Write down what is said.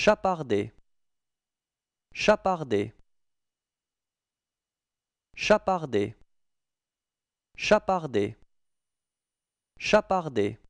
Chapardé, Chapardé, Chapardé, Chapardé, Chapardé.